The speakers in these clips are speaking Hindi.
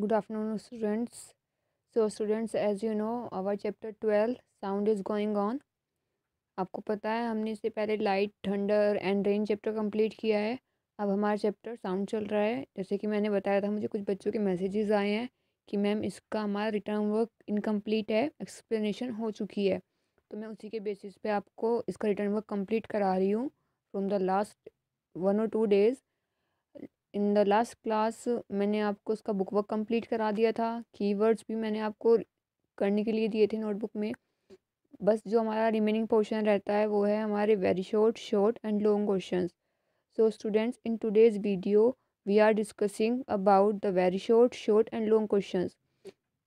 Good afternoon students so students as you know our chapter twelve sound is going on आपको पता है हमने इससे पहले light thunder and rain chapter complete किया है अब हमारा चैप्टर साउंड चल रहा है जैसे कि मैंने बताया था मुझे कुछ बच्चों के मैसेजेस आए हैं कि मैम इसका हमारा रिटर्न वर्क इनकम्प्लीट है एक्सप्लेनेशन हो चुकी है तो मैं उसी के बेसिस पे आपको इसका रिटर्न वर्क कम्प्लीट करा रही हूँ फ्रॉम द लास्ट वन और two days in the last class मैंने आपको उसका बुक वर्क कम्प्लीट करा दिया था कीवर्ड्स भी मैंने आपको करने के लिए दिए थे नोटबुक में बस जो हमारा रिमेनिंग पोर्शन रहता है वो है हमारे very short short and long question so students in today's video we are discussing about the very short short and long question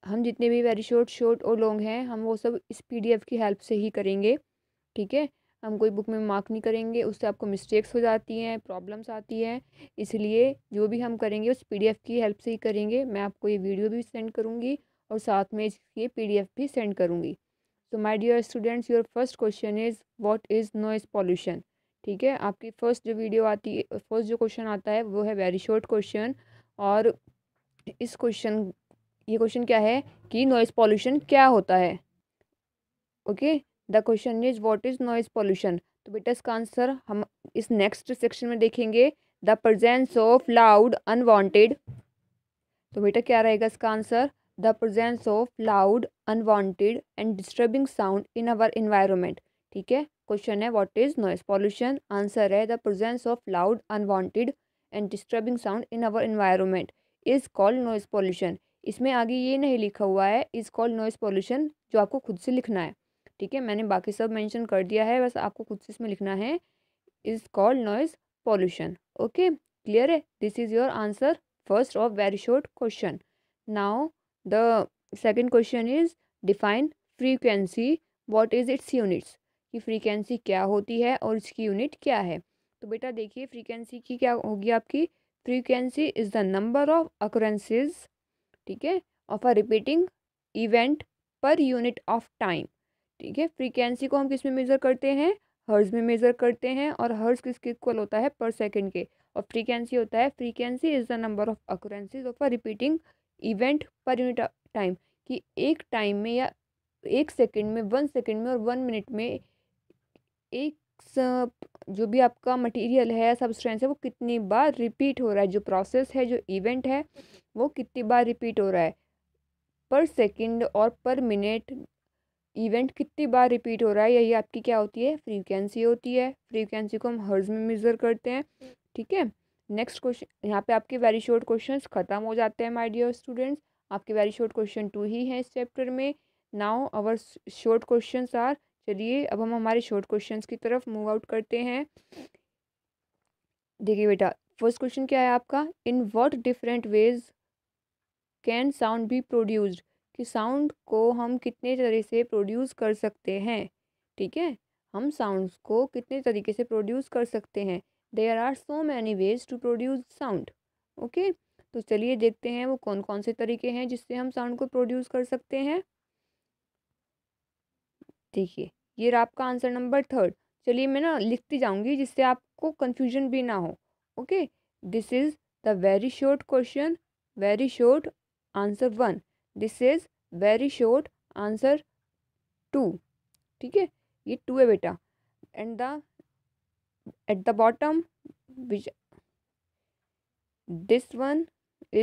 हम जितने भी वेरी शॉर्ट शॉर्ट और लॉन्ग हैं हम वो सब इस पी की हेल्प से ही करेंगे ठीक है हम कोई बुक में मार्क नहीं करेंगे उससे आपको मिस्टेक्स हो जाती हैं प्रॉब्लम्स आती हैं इसलिए जो भी हम करेंगे उस पीडीएफ की हेल्प से ही करेंगे मैं आपको ये वीडियो भी सेंड करूँगी और साथ में इसकी पी भी सेंड करूँगी तो my dear students your first question is what is noise pollution ठीक है आपकी फ़र्स्ट जो वीडियो आती है फर्स्ट जो क्वेश्चन आता है वो है वेरी शॉर्ट क्वेश्चन और इस क्वेश्चन ये क्वेश्चन क्या है कि नॉइज़ पॉल्यूशन क्या होता है okay okay? The question is what is noise pollution तो बेटा इसका आंसर हम इस नेक्स्ट सेक्शन में देखेंगे the presence of loud unwanted तो बेटा क्या रहेगा इसका answer the presence of loud unwanted and disturbing sound in our environment ठीक है क्वेश्चन है what is noise pollution answer है the presence of loud unwanted and disturbing sound in our environment is called noise pollution इसमें आगे ये नहीं लिखा हुआ है इज़ कॉल्ड नॉइज़ पॉल्यूशन जो आपको खुद से लिखना है ठीक है मैंने बाकी सब मेंशन कर दिया है बस आपको खुद से इसमें लिखना है is called noise pollution okay clear है this is your answer first of very short question now the second question is define frequency what is its units कि फ्रीक्वेंसी क्या होती है और इसकी यूनिट क्या है तो बेटा देखिए फ्रीक्वेंसी की क्या होगी आपकी frequency is the number of occurrences ठीक है of a repeating event per unit of time ठीक है फ्रीक्वेंसी को हम किस में मेज़र करते हैं हर्ज में मेज़र करते हैं और हर्ज किसके इक्वल होता है पर सेकेंड के और फ्रीक्वेंसी होता है frequency is the number of occurrences of a repeating event per unit time कि एक टाइम में या एक सेकेंड में वन सेकेंड में और वन मिनट में एक जो भी आपका मटेरियल है सब्सटेंस है वो कितनी बार रिपीट हो रहा है जो प्रोसेस है जो इवेंट है वो कितनी बार रिपीट हो रहा है पर सेकंड और पर मिनट इवेंट कितनी बार रिपीट हो रहा है यही आपकी क्या होती है फ्रीक्वेंसी होती है फ्रीक्वेंसी को हम हर्ज में मेज़र करते हैं हम्म। ठीक है नेक्स्ट क्वेश्चन यहाँ पे आपके वेरी शॉर्ट क्वेश्चंस ख़त्म हो जाते हैं माय डियर स्टूडेंट्स आपके वेरी शॉर्ट क्वेश्चन टू ही हैं इस चैप्टर में now our short question are चलिए अब हम हमारे शॉर्ट क्वेश्चन की तरफ मूव आउट करते हैं देखिए बेटा फर्स्ट क्वेश्चन क्या है आपका in what different ways can sound be produced कि साउंड को हम कितने तरह से प्रोड्यूस कर सकते हैं ठीक है हम साउंड्स को कितने तरीके से प्रोड्यूस कर सकते हैं there are so many ways to produce sound okay तो चलिए देखते हैं वो कौन कौन से तरीके हैं जिससे हम साउंड को प्रोड्यूस कर सकते हैं देखिए ये रहा आपका आंसर नंबर थर्ड चलिए मैं ना लिखती जाऊंगी जिससे आपको कन्फ्यूजन भी ना हो okay this is the very short question very short answer one this is very short answer two ठीक है ये टू है बेटा and the at the bottom which this one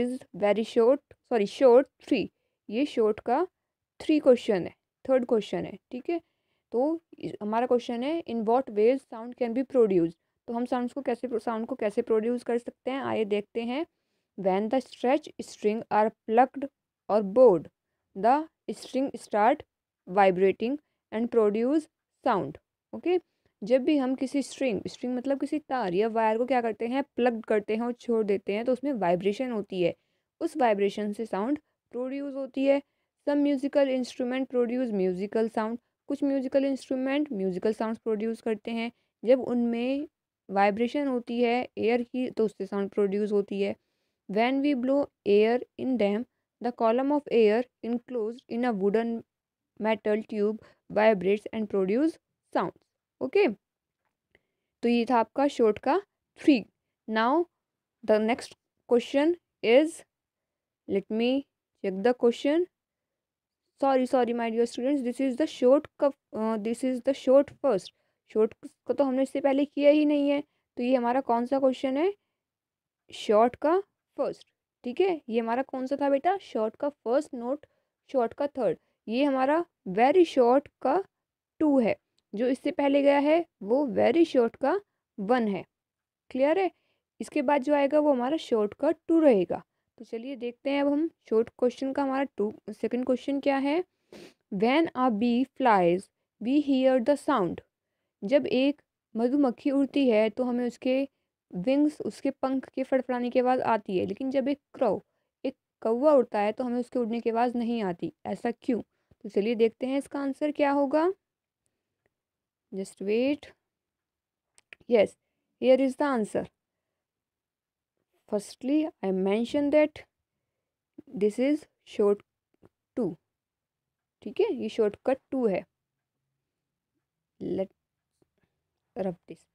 is very short sorry short three ये शॉर्ट का थ्री क्वेश्चन है थर्ड क्वेश्चन है ठीक है तो हमारा क्वेश्चन है in what ways sound can be produce तो हम साउंड को कैसे साउंड को कैसे प्रोड्यूस कर सकते हैं आइए देखते हैं when the stretch string are plugged or board. The string start vibrating and produce sound. Okay. जब भी हम किसी स्ट्रिंग स्ट्रिंग मतलब किसी तार या वायर को क्या करते हैं प्लग करते हैं और छोड़ देते हैं तो उसमें वाइब्रेशन होती है उस वाइब्रेशन से साउंड प्रोड्यूस होती है some musical instrument produce musical sound कुछ musical instrument musical sound produce करते हैं जब उनमें वाइब्रेशन होती है एयर की तो उससे साउंड प्रोड्यूस होती है when we blow air in them The column of air enclosed in a wooden metal tube vibrates and produce sounds. Okay. तो ये था आपका शॉर्ट का three now the next question is let me check the question sorry sorry my dear students this is the short का this is the short first short का तो हमने इससे पहले किया ही नहीं है तो ये हमारा कौन सा क्वेश्चन है शॉर्ट का फर्स्ट ठीक है ये हमारा कौन सा था बेटा शॉर्ट का फर्स्ट नोट शॉर्ट का थर्ड ये हमारा वेरी शॉर्ट का टू है जो इससे पहले गया है वो वेरी शॉर्ट का वन है क्लियर है इसके बाद जो आएगा वो हमारा शॉर्ट का टू रहेगा तो चलिए देखते हैं अब हम शॉर्ट क्वेश्चन का हमारा टू सेकंड क्वेश्चन क्या है when a bee flies we hear the sound जब एक मधुमक्खी उड़ती है तो हमें उसके विंग्स उसके पंख के फड़फड़ाने की आवाज़ आती है लेकिन जब एक क्रो एक कौवा उड़ता है तो हमें उसके उड़ने की आवाज़ नहीं आती ऐसा क्यों तो चलिए देखते हैं इसका आंसर क्या होगा just wait yes here is the answer firstly I mention that this is short two ठीक है ये शॉर्टकट टू है let rough this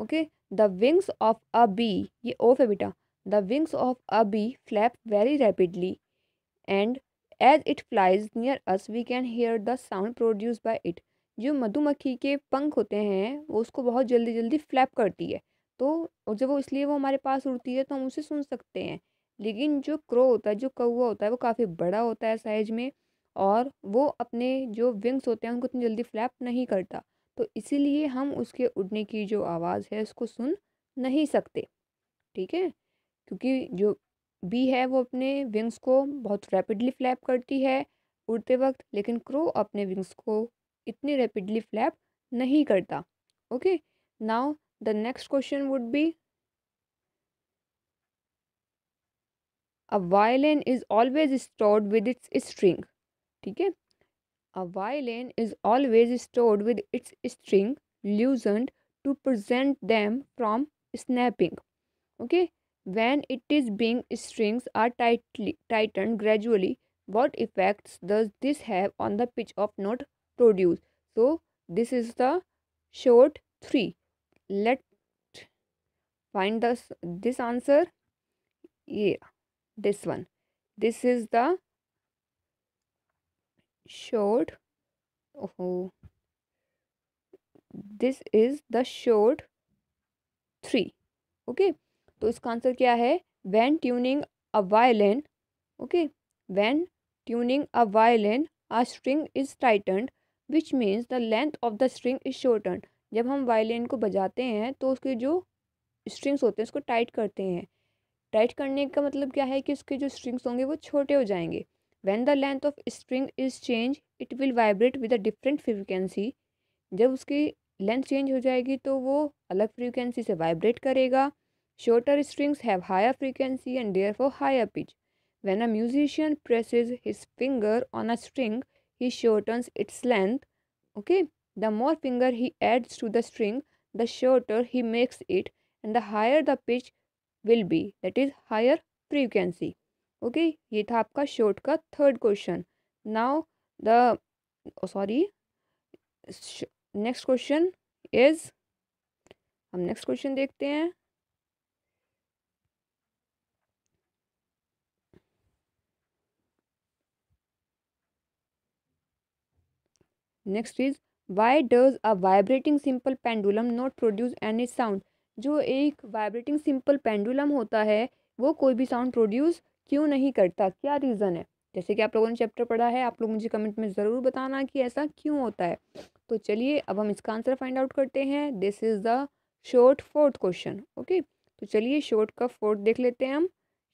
okay the wings of a bee ये ऑफ है बेटा the wings of a bee flap very rapidly and as it flies near us we can hear the sound produce by it जो मधुमक्खी के पंख होते हैं वो उसको बहुत जल्दी जल्दी फ्लैप करती है तो जब वो इसलिए वो हमारे पास उड़ती है तो हम उसे सुन सकते हैं लेकिन जो क्रो होता है जो कौआ होता है वो काफ़ी बड़ा होता है साइज में और वो अपने जो विंग्स होते हैं उनको इतनी जल्दी फ्लैप नहीं करता तो इसीलिए हम उसके उड़ने की जो आवाज़ है उसको सुन नहीं सकते ठीक है क्योंकि जो बी है वो अपने विंग्स को बहुत रैपिडली फ्लैप करती है उड़ते वक्त लेकिन क्रो अपने विंग्स को इतनी रैपिडली फ्लैप नहीं करता okay now the next question would be a violin is always stored with its string ठीक है A violin is always stored with its string loosened to prevent them from snapping. Okay, when it is being strings are tightly tightened gradually, what effects does this have on the pitch of note produced? So this is the short three. Let find the this answer. Yeah, this one. This is the showed oh this is the showed three okay तो इसका आंसर क्या है when tuning a violin okay when tuning a violin a string is tighten which means the length of the string is shorten जब हम वायलिन को बजाते हैं तो उसके जो स्ट्रिंग्स होते हैं उसको टाइट करते हैं टाइट करने का मतलब क्या है कि उसके जो स्ट्रिंग्स होंगे वो छोटे हो जाएंगे when the length of string is changed it will vibrate with a different frequency जब उसकी length change हो जाएगी तो वो अलग frequency से vibrate करेगा Shorter strings have higher frequency and therefore higher pitch. When a musician presses his finger on a string, he shortens its length. Okay, the more finger he adds to the string, the shorter he makes it, and the higher the pitch will be, that is, higher frequency. Okay ये था आपका शॉर्ट का third question now the sorry next question is हम नेक्स्ट क्वेश्चन देखते हैं next is why does a vibrating simple pendulum not produce any sound जो एक वाइब्रेटिंग सिंपल पेंडुलम होता है वो कोई भी साउंड प्रोड्यूस क्यों नहीं करता क्या रीज़न है जैसे कि आप लोगों ने चैप्टर पढ़ा है आप लोग मुझे कमेंट में ज़रूर बताना कि ऐसा क्यों होता है तो चलिए अब हम इसका आंसर फाइंड आउट करते हैं this is the short fourth question okay तो चलिए शॉर्ट का फोर्थ देख लेते हैं हम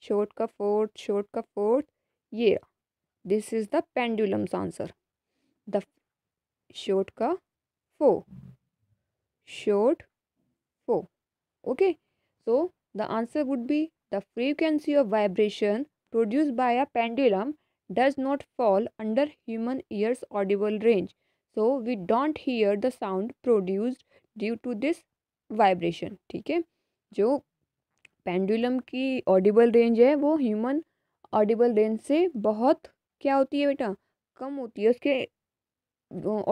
शॉर्ट का फोर्थ शॉर्ट का फोर्थ ये this is the pendulums answer the short का four short four okay so the answer would be The frequency of vibration produced by a pendulum does not fall under human ears audible range. So we don't hear the sound produced due to this vibration. ठीक है जो पेंडुलम की ऑडिबल रेंज है वो ह्यूमन ऑडिबल रेंज से बहुत क्या होती है बेटा कम होती है उसके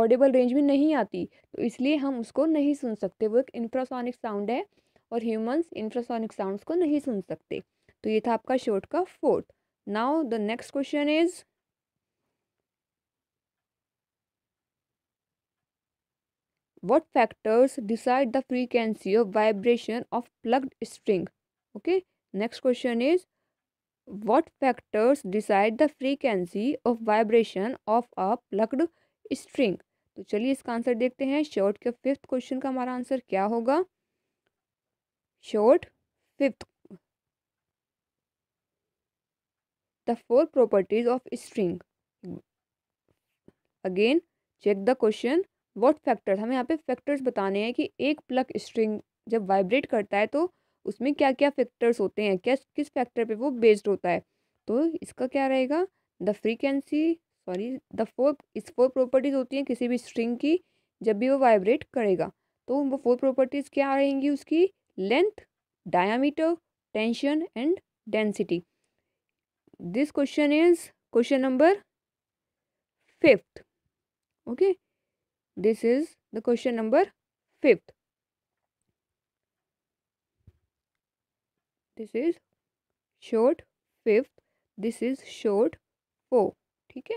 ऑडिबल रेंज में नहीं आती तो इसलिए हम उसको नहीं सुन सकते वो एक इंफ्रासोनिक साउंड है और ह्यूमंस इंफ्रासोनिक साउंडस को नहीं सुन सकते तो ये था आपका शोट का fourth now the next question is what factors decide the frequency of vibration of plugged string okay next question is what factors decide the frequency of vibration of a plugged string तो चलिए इसका आंसर देखते हैं शॉर्ट के फिफ्थ क्वेश्चन का हमारा आंसर क्या होगा showed fifth the four properties of string again check the question what factors हमें यहाँ पे फैक्टर्स बताने हैं कि एक प्लग स्ट्रिंग जब वाइब्रेट करता है तो उसमें क्या क्या फैक्टर्स होते हैं क्या किस फैक्टर पे वो बेस्ड होता है तो इसका क्या रहेगा the frequency sorry the four इस फोर प्रॉपर्टीज़ होती हैं किसी भी स्ट्रिंग की जब भी वो वाइब्रेट करेगा तो वो फोर प्रॉपर्टीज़ क्या रहेंगी उसकी length, diameter, tension and density. This question is question number 5th. Okay. This is the question number 5th. This is short 5th. This is short 4. Okay.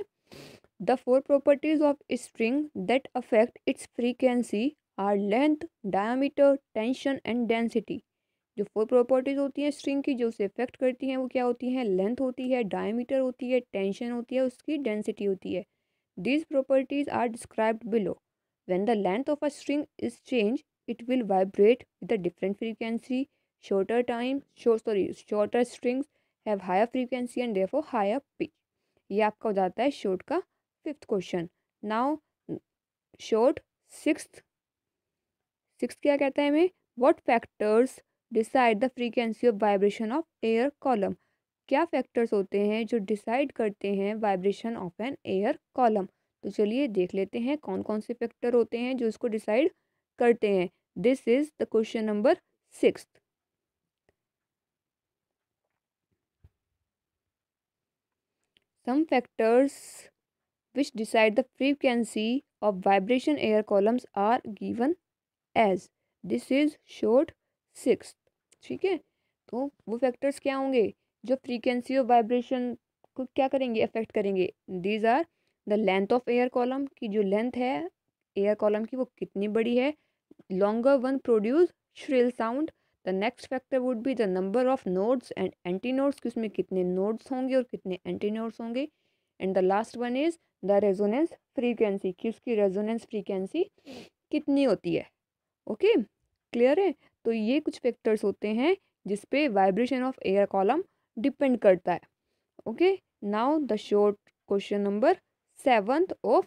The four properties of string that affect its frequency are length diameter tension and density जो फोर प्रॉपर्टीज़ होती हैं स्ट्रिंग की जो उसे इफेक्ट करती हैं वो क्या होती हैं लेंथ होती है डायमीटर होती है टेंशन होती है उसकी डेंसिटी होती है these properties are described below when the length of a string is change it will vibrate with a different frequency shorter time sorry shorter strings have higher frequency and therefore higher pitch ये आपका हो जाता है शॉर्ट का fifth question now short six six क्या कहता है हमें what factors decide the frequency of vibration of air column क्या फैक्टर्स होते हैं जो डिसाइड करते हैं vibration of an air column तो चलिए देख लेते हैं कौन कौन से फैक्टर होते हैं जो इसको डिसाइड करते हैं this is the question number six some factors which decide the frequency of vibration air columns are given as this is short six ठीक है तो वो फैक्टर्स क्या होंगे जो फ्रीक्वेंसी और वाइब्रेशन को क्या करेंगे अफेक्ट करेंगे these are the length of air column की जो लेंथ है एयर कॉलम की वो कितनी बड़ी है longer one produce shrill sound the next factor would be the number of nodes and anti nodes कि उसमें कितने नोड्स होंगे और कितने एंटी नोड्स होंगे and the last one is the resonance frequency कि उसकी रेजोनेंस फ्रीक्वेंसी कितनी होती है ओके क्लियर है तो ये कुछ फैक्टर्स होते हैं जिस पे vibration of air column depend करता है okay now the short question number seventh of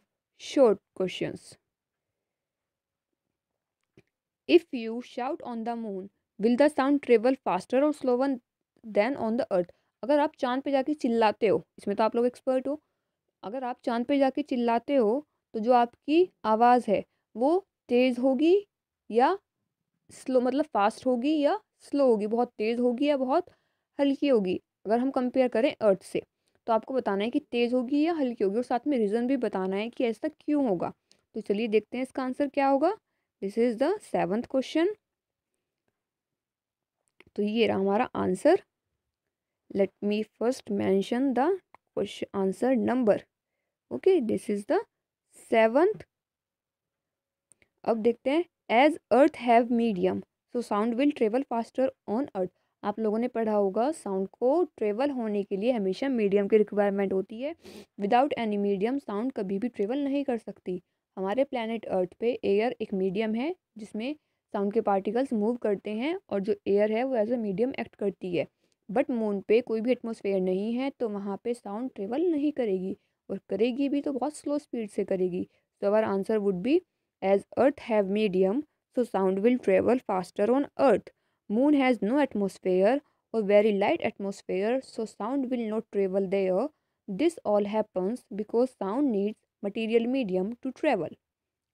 short questions if you shout on the moon will the sound travel faster और slower than on the earth अगर आप चांद पे जाके चिल्लाते हो इसमें तो आप लोग एक्सपर्ट हो अगर आप चांद पे जाके चिल्लाते हो तो जो आपकी आवाज़ है वो तेज़ होगी या स्लो मतलब फास्ट होगी या स्लो होगी बहुत तेज़ होगी या बहुत हल्की होगी अगर हम कंपेयर करें अर्थ से तो आपको बताना है कि तेज़ होगी या हल्की होगी और साथ में रीज़न भी बताना है कि ऐसा क्यों होगा तो चलिए देखते हैं इसका आंसर क्या होगा this is the seventh question तो ये रहा हमारा answer let me first mention the question answer number okay this is the seventh अब देखते हैं as earth have medium so sound will travel faster on earth आप लोगों ने पढ़ा होगा साउंड को ट्रेवल होने के लिए हमेशा मीडियम की रिक्वायरमेंट होती है विदाउट एनी मीडियम साउंड कभी भी ट्रेवल नहीं कर सकती हमारे प्लानट अर्थ पे एयर एक मीडियम है जिसमें साउंड के पार्टिकल्स मूव करते हैं और जो एयर है वो एज ए मीडियम एक्ट करती है बट मून पे कोई भी एटमोसफेयर नहीं है तो वहाँ पे साउंड ट्रेवल नहीं करेगी और करेगी भी तो बहुत स्लो स्पीड से करेगी so our answer would be As earth have medium, so sound will travel faster on earth. Moon has no atmosphere or very light atmosphere, so sound will not travel there. This all happens because sound needs material medium to travel.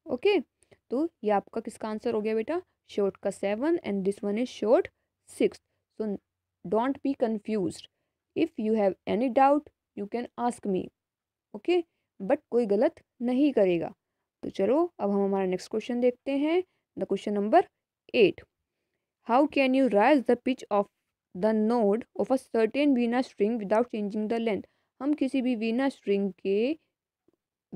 Okay, तो ये आपका किसका आंसर हो गया बेटा शॉर्ट का seven and this one is short six so don't be confuse if you have any doubt you can ask me okay but कोई गलत नहीं करेगा तो चलो अब हम हमारा नेक्स्ट क्वेश्चन देखते हैं the question number eight how can you raise the pitch of the node of a certain veena string without changing the length हम किसी भी वीना स्ट्रिंग के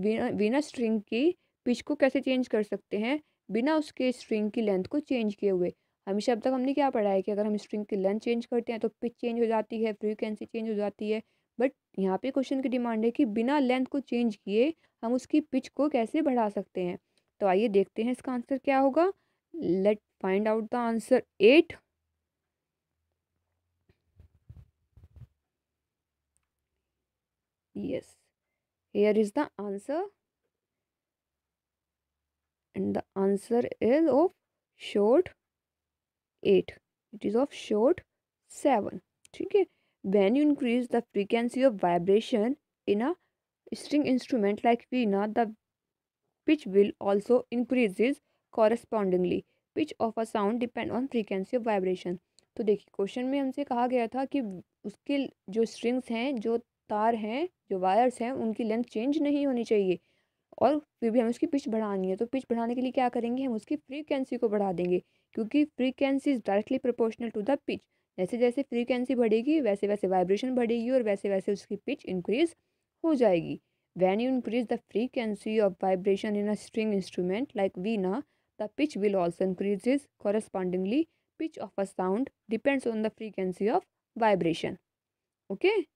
वीना वीना स्ट्रिंग की पिच को कैसे चेंज कर सकते हैं बिना उसके स्ट्रिंग की लेंथ को चेंज किए हुए हमेशा अब तक हमने क्या पढ़ा है कि अगर हम स्ट्रिंग की लेंथ चेंज करते हैं तो पिच चेंज हो जाती है फ्रीक्वेंसी चेंज हो जाती है बट यहाँ पे क्वेश्चन की डिमांड है कि बिना लेंथ को चेंज किए हम उसकी पिच को कैसे बढ़ा सकते हैं तो आइए देखते हैं इसका आंसर क्या होगा let find out the answer eight yes here is the answer and the answer is of short eight it is of short seven ठीक है when you increase the frequency of vibration in a string instrument like veena, the pitch will also increases correspondingly. Pitch of a sound depend on frequency of vibration तो देखिए क्वेश्चन में हमसे कहा गया था कि उसके जो स्ट्रिंग्स हैं जो तार हैं जो वायर्स हैं उनकी लेंथ चेंज नहीं होनी चाहिए और फिर भी हमें उसकी पिच बढ़ानी है तो पिच बढ़ाने के लिए क्या करेंगे हम उसकी फ्रीक्वेंसी को बढ़ा देंगे क्योंकि frequency is directly proportional to the pitch जैसे जैसे फ्रीक्वेंसी बढ़ेगी वैसे वैसे वाइब्रेशन बढ़ेगी और वैसे वैसे उसकी pitch increase When you increase the frequency of vibration in a string instrument like vina, the pitch will also increases correspondingly pitch of a sound depends on the frequency of vibration okay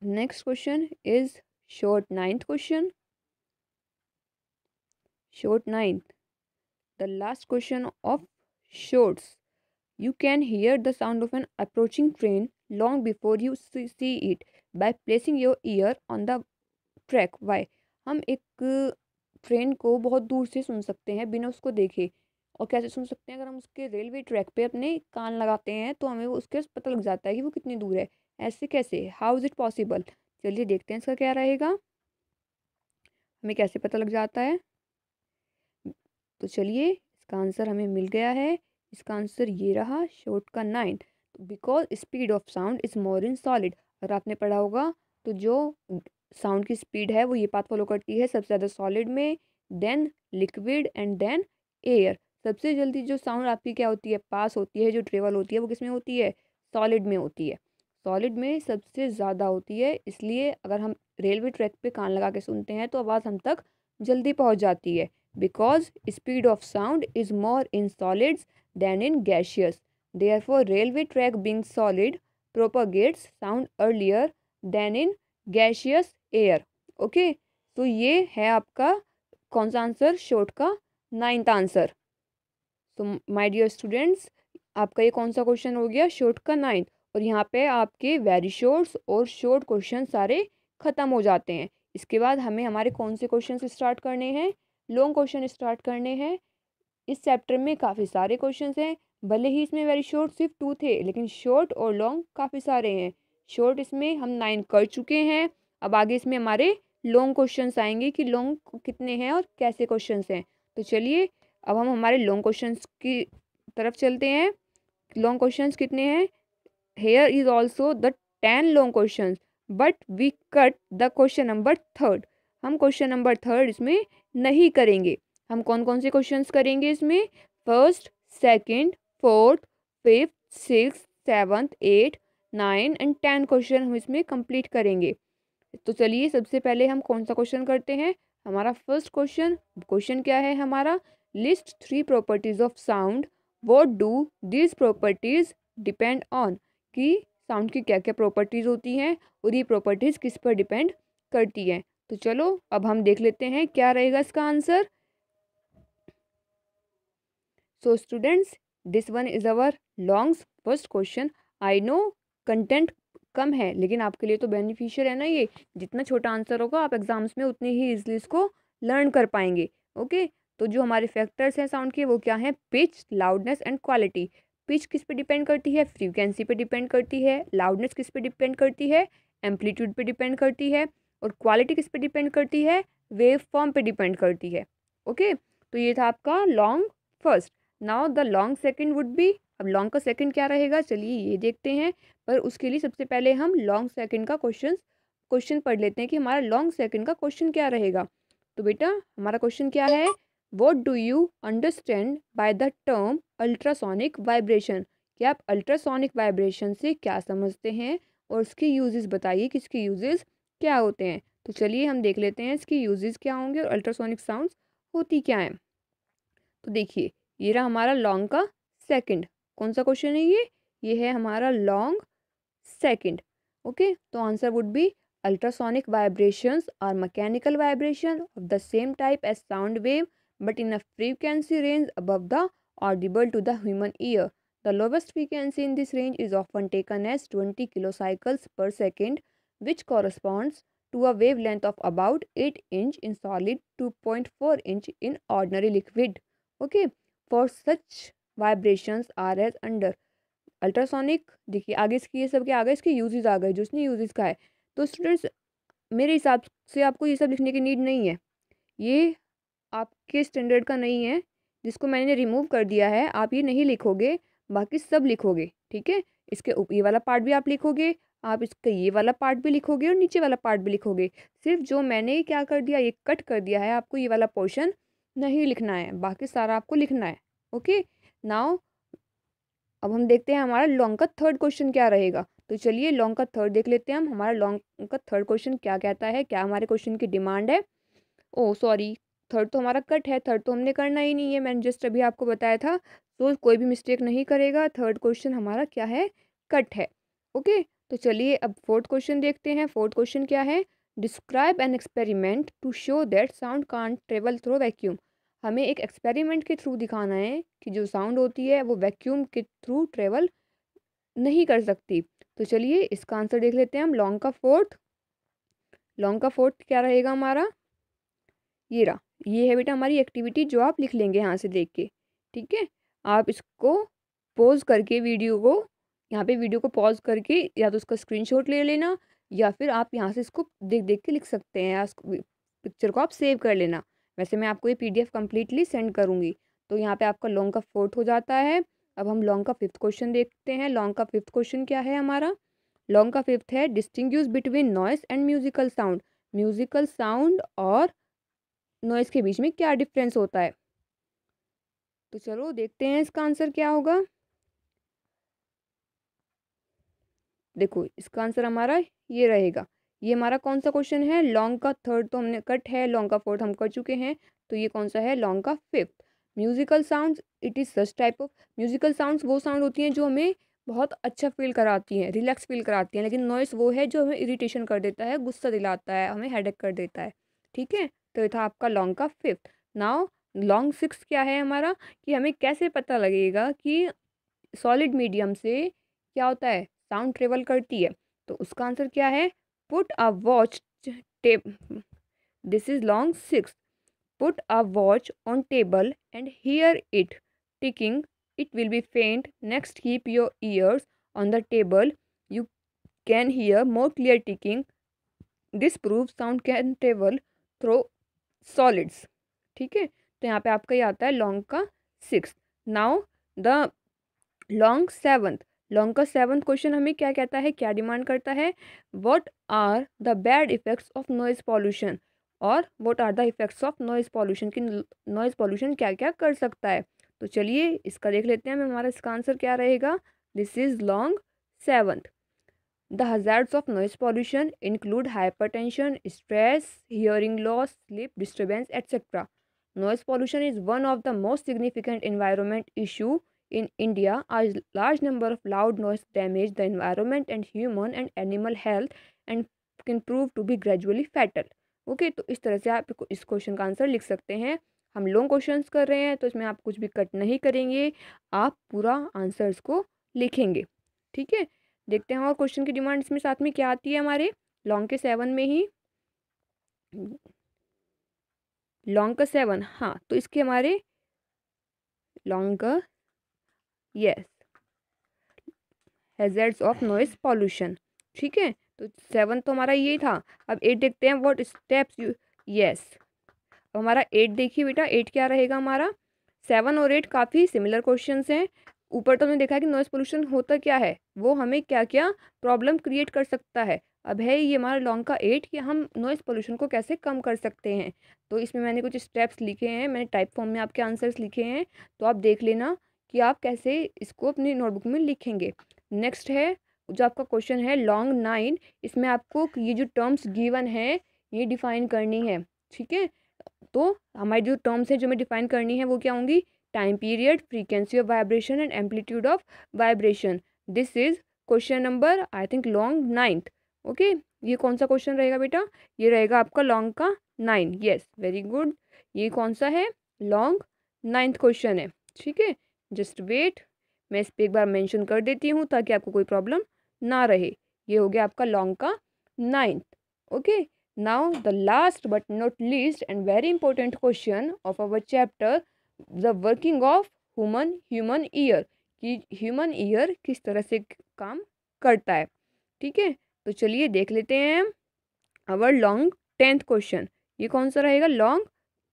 next question is short ninth question short ninth the last question of shorts you can hear the sound of an approaching train long before you see it by placing your ear on the track why हम एक ट्रेन को बहुत दूर से सुन सकते हैं बिना उसको देखे और कैसे सुन सकते हैं अगर हम उसके रेलवे ट्रैक पे अपने कान लगाते हैं तो हमें वो उसके पता लग जाता है कि वो कितनी दूर है ऐसे कैसे हाउ इज़ इट पॉसिबल चलिए देखते हैं इसका क्या रहेगा हमें कैसे पता लग जाता है तो चलिए इसका आंसर हमें मिल गया है इसका आंसर ये रहा शॉर्ट का nine because speed of sound is more in solid अगर आपने पढ़ा होगा तो जो साउंड की स्पीड है वो ये बात फॉलो करती है सबसे ज़्यादा सॉलिड में then liquid and then air सबसे जल्दी जो साउंड आपकी क्या होती है पास होती है जो ट्रेवल होती है वो किस में होती है सॉलिड में होती है सॉलिड में सबसे ज़्यादा होती है इसलिए अगर हम रेलवे ट्रैक पे कान लगा के सुनते हैं तो आवाज़ हम तक जल्दी पहुंच जाती है because speed of sound is more in solids than in gaseous Therefore, railway track being solid propagates sound earlier than in gaseous air. Okay, तो so, ये है आपका कौन सा आंसर शॉर्ट का नाइन्थ आंसर तो माय डियर स्टूडेंट्स आपका ये कौन सा क्वेश्चन हो गया शॉर्ट का नाइन्थ और यहाँ पे आपके वेरी शॉर्ट्स और शॉर्ट क्वेश्चन सारे ख़त्म हो जाते हैं इसके बाद हमें हमारे कौन से क्वेश्चन स्टार्ट करने हैं लॉन्ग क्वेश्चन स्टार्ट करने हैं इस चैप्टर में काफ़ी सारे क्वेश्चन हैं भले ही इसमें वेरी शॉर्ट सिर्फ टू थे लेकिन शॉर्ट और लॉन्ग काफ़ी सारे हैं शॉर्ट इसमें हम नाइन कर चुके हैं अब आगे इसमें हमारे लॉन्ग क्वेश्चंस आएंगे कि लॉन्ग कितने हैं और कैसे क्वेश्चंस हैं तो चलिए अब हम हमारे लॉन्ग क्वेश्चंस की तरफ चलते हैं लॉन्ग क्वेश्चंस कितने हैं here is also the ten long question but we cut the question number third हम क्वेश्चन नंबर थर्ड इसमें नहीं करेंगे हम कौन कौन से क्वेश्चन करेंगे इसमें first second fourth fifth six seventh eight nine and ten question हम इसमें कंप्लीट करेंगे तो चलिए सबसे पहले हम कौन सा क्वेश्चन करते हैं हमारा फर्स्ट क्वेश्चन क्वेश्चन क्या है हमारा list three properties of sound what do these properties depend on कि साउंड की क्या क्या प्रॉपर्टीज़ होती हैं और ये प्रॉपर्टीज़ किस पर डिपेंड करती हैं तो चलो अब हम देख लेते हैं क्या रहेगा इसका answer so students this one is our longs first question I know content कम है लेकिन आपके लिए तो बेनिफिशियल है ना ये जितना छोटा आंसर होगा आप एग्जाम्स में उतने ही इजली इसको लर्न कर पाएंगे ओके तो जो हमारे फैक्टर्स हैं साउंड के वो क्या हैं pitch loudness and quality pitch किस पे डिपेंड करती है फ्रीक्वेंसी पे डिपेंड करती है लाउडनेस किस पे डिपेंड करती है एम्पलीट्यूड पे डिपेंड करती है और क्वालिटी किस पे डिपेंड करती है वेव फॉर्म पर डिपेंड करती है ओके okay? तो ये था आपका long first now the long second would be अब लॉन्ग का सेकेंड क्या रहेगा चलिए ये देखते हैं पर उसके लिए सबसे पहले हम लॉन्ग सेकेंड का क्वेश्चन क्वेश्चन पढ़ लेते हैं कि हमारा लॉन्ग सेकेंड का क्वेश्चन क्या रहेगा तो बेटा हमारा क्वेश्चन क्या है what do you understand by the term ultrasonic vibration कि आप अल्ट्रासोनिक वाइब्रेशन से क्या समझते हैं और उसके यूजेस बताइए कि इसके यूजेस क्या होते हैं तो चलिए हम देख लेते हैं इसके यूजेस क्या होंगे और अल्ट्रासोनिक साउंड्स होती क्या हैं तो देखिए ये रहा हमारा लॉन्ग का सेकंड कौन सा क्वेश्चन है ये ये है हमारा लॉन्ग सेकंड ओके तो answer would be ultrasonic vibrations are mechanical vibration of the same type as sound wave but in a frequency range above the audible to the human ear the lowest frequency in this range is often taken as twenty kilo cycles per second which corresponds to a wave length of about eight inch in solid to point four inch in ordinary liquid okay for such vibrations are as under ultrasonic देखिए आगे इसकी ये सब के आ गए इसके यूजेज आ गए जो इसने यूजेज का है तो स्टूडेंट्स मेरे हिसाब से आपको ये सब लिखने की नीड नहीं है ये आपके स्टैंडर्ड का नहीं है जिसको मैंने रिमूव कर दिया है आप ये नहीं लिखोगे बाकी सब लिखोगे ठीक है इसके ये वाला पार्ट भी आप लिखोगे आप इसका ये वाला पार्ट भी लिखोगे और नीचे वाला पार्ट भी लिखोगे सिर्फ जो मैंने क्या कर दिया ये कट कर दिया है आपको ये वाला पोर्शन नहीं लिखना है बाकी सारा आपको लिखना है ओके नाउ अब हम देखते हैं हमारा लॉन्ग का थर्ड क्वेश्चन क्या रहेगा तो चलिए लॉन्ग का थर्ड देख लेते हैं हम हमारा लॉन्ग का थर्ड क्वेश्चन क्या कहता है क्या हमारे क्वेश्चन की डिमांड है ओ सॉरी थर्ड तो हमारा कट है थर्ड तो हमने करना ही नहीं है मैंने जस्ट अभी आपको बताया था तो कोई भी मिस्टेक नहीं करेगा थर्ड क्वेश्चन हमारा क्या है कट है ओके तो चलिए अब फोर्थ क्वेश्चन देखते हैं फोर्थ क्वेश्चन क्या है describe an experiment to show that sound can't travel through vacuum हमें एक एक्सपेरिमेंट के थ्रू दिखाना है कि जो साउंड होती है वो वैक्यूम के थ्रू ट्रेवल नहीं कर सकती तो चलिए इसका आंसर देख लेते हैं हम लॉन्ग का फोर्थ लॉन्ग का फोर्थ क्या रहेगा हमारा ये रहा ये है बेटा हमारी एक्टिविटी जो आप लिख लेंगे यहाँ से देख के ठीक है आप इसको पॉज करके वीडियो को यहाँ पे वीडियो को पॉज करके या तो उसका स्क्रीनशॉट ले लेना या फिर आप यहाँ से इसको देख देख के लिख सकते हैं पिक्चर को आप सेव कर लेना वैसे मैं आपको ये पी डी कम्प्लीटली सेंड करूँगी तो यहाँ पे आपका लॉन्ग का फोर्थ हो जाता है अब हम लॉन्ग का फिफ्थ क्वेश्चन देखते हैं लॉन्ग का फिफ्थ क्वेश्चन क्या है हमारा लॉन्ग का फिफ्थ है distinguish between noise and musical sound musical sound और नॉइस के बीच में क्या डिफरेंस होता है तो चलो देखते हैं इसका आंसर क्या होगा देखो इसका आंसर हमारा ये रहेगा ये हमारा कौन सा क्वेश्चन है लॉन्ग का थर्ड तो हमने कट है लॉन्ग का फोर्थ हम कर चुके हैं तो ये कौन सा है लॉन्ग का fifth musical sound it is such type of musical sounds वो साउंड होती हैं जो हमें बहुत अच्छा फील कराती हैं रिलैक्स फील कराती हैं लेकिन नॉइस वो है जो हमें इरीटेशन कर देता है गुस्सा दिलाता है हमें हेडेक कर देता है ठीक है तो ये था आपका लॉन्ग का फिफ्थ नाव लॉन्ग सिक्स क्या है हमारा कि हमें कैसे पता लगेगा कि सॉलिड मीडियम से क्या होता है साउंड ट्रेवल करती है तो उसका आंसर क्या है put a watch tape this is long six put a watch on table and hear it ticking it will be faint next keep your ears on the table you can hear more clear ticking this prove sound can travel through solids ठीक है तो यहाँ पे आपका ये आता है लॉन्ग का six now the long seventh long का सेवन क्वेश्चन हमें क्या कहता है क्या डिमांड करता है what are the bad effects of noise pollution और what are the effects of noise pollution की नॉइज़ पॉल्यूशन क्या क्या कर सकता है तो चलिए इसका देख लेते हैं हमारा इसका आंसर क्या रहेगा this is long seven the hazards of noise pollution include tension stress hearing loss sleep disturbance etcetera noise pollution is one of the most significant environment issue In India, a large number of loud noise damage the environment and human and animal health and can prove to be gradually fatal. Okay okay, तो इस तरह से आप इस क्वेश्चन का आंसर लिख सकते हैं हम लॉन्ग क्वेश्चन कर रहे हैं तो इसमें आप कुछ भी कट नहीं करेंगे आप पूरा आंसर्स को लिखेंगे ठीक है देखते हैं और क्वेश्चन की डिमांड इसमें साथ में क्या आती है हमारे लॉन्ग के सेवन में ही लॉन्ग का सेवन हाँ तो इसके हमारे लॉन्ग का yes hazards of noise pollution ठीक है तो सेवन तो हमारा यही था अब एट देखते हैं वॉट स्टेप्स यू यस हमारा एट देखिए बेटा एट क्या रहेगा हमारा सेवन और एट काफ़ी सिमिलर क्वेश्चन हैं ऊपर तो हमने देखा है कि नॉइज़ पोल्यूशन होता क्या है वो हमें क्या क्या प्रॉब्लम क्रिएट कर सकता है अब है ये हमारा लॉन्ग का एट कि हम नॉइज़ पोल्यूशन को कैसे कम कर सकते हैं तो इसमें मैंने कुछ स्टेप्स लिखे हैं मैंने टाइप फॉर्म में आपके आंसर्स लिखे हैं तो आप देख लेना कि आप कैसे इसको अपनी नोटबुक में लिखेंगे नेक्स्ट है जो आपका क्वेश्चन है लॉन्ग नाइन इसमें आपको ये जो टर्म्स गिवन है ये डिफ़ाइन करनी है ठीक है तो हमारी जो टर्म्स है जो हमें डिफ़ाइन करनी है वो क्या होंगी time period frequency of vibration and amplitude of vibration this is question number I think long ninth okay ये कौन सा क्वेश्चन रहेगा बेटा ये रहेगा आपका लॉन्ग का नाइन येस वेरी गुड ये कौन सा है लॉन्ग नाइन्थ क्वेश्चन है ठीक है जस्ट वेट मैं इस पर एक बार मेंशन कर देती हूँ ताकि आपको कोई प्रॉब्लम ना रहे ये हो गया आपका लॉन्ग का ninth okay now the last but not least and very important question of our chapter the working of human human ear कि ह्यूमन ईयर किस तरह से काम करता है ठीक है तो चलिए देख लेते हैं अवर लॉन्ग टेंथ क्वेश्चन ये कौन सा रहेगा लॉन्ग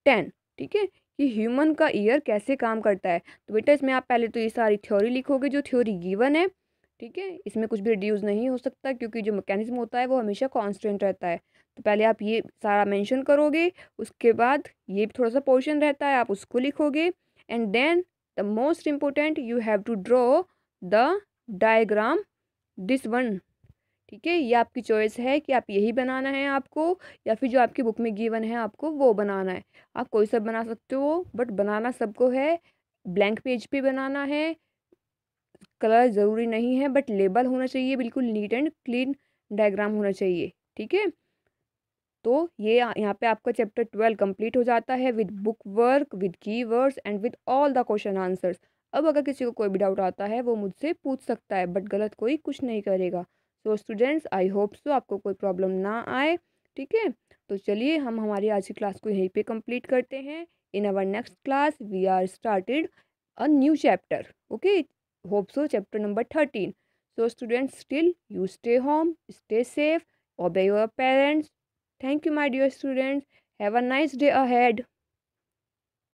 टेन ठीक है कि ह्यूमन का ईयर कैसे काम करता है तो बेटा इसमें आप पहले तो ये सारी थ्योरी लिखोगे जो थ्योरी गिवन है ठीक है इसमें कुछ भी रिड्यूस नहीं हो सकता क्योंकि जो मैकेनिज्म होता है वो हमेशा कांस्टेंट रहता है तो पहले आप ये सारा मेंशन करोगे उसके बाद ये थोड़ा सा पोर्शन रहता है आप उसको लिखोगे and then the most important you have to draw the diagram this one ठीक है ये आपकी चॉइस है कि आप यही बनाना है आपको या फिर जो आपकी बुक में गिवन है आपको वो बनाना है आप कोई सब बना सकते हो बट बनाना सबको है ब्लैंक पेज पे बनाना है कलर ज़रूरी नहीं है बट लेबल होना चाहिए बिल्कुल नीट एंड क्लीन डायग्राम होना चाहिए ठीक है तो ये यहाँ पे आपका चैप्टर ट्वेल्व कंप्लीट हो जाता है with book work with key words and with all the question answers अब अगर किसी को कोई भी डाउट आता है वो मुझसे पूछ सकता है बट गलत कोई कुछ नहीं करेगा so students I hope so आपको कोई प्रॉब्लम ना आए ठीक है तो चलिए हम हमारी आज की क्लास को यहीं पे कंप्लीट करते हैं in our next class we are started a new chapter okay hope so chapter number thirteen so students still you stay home stay safe obey your parents thank you my dear students have a nice day a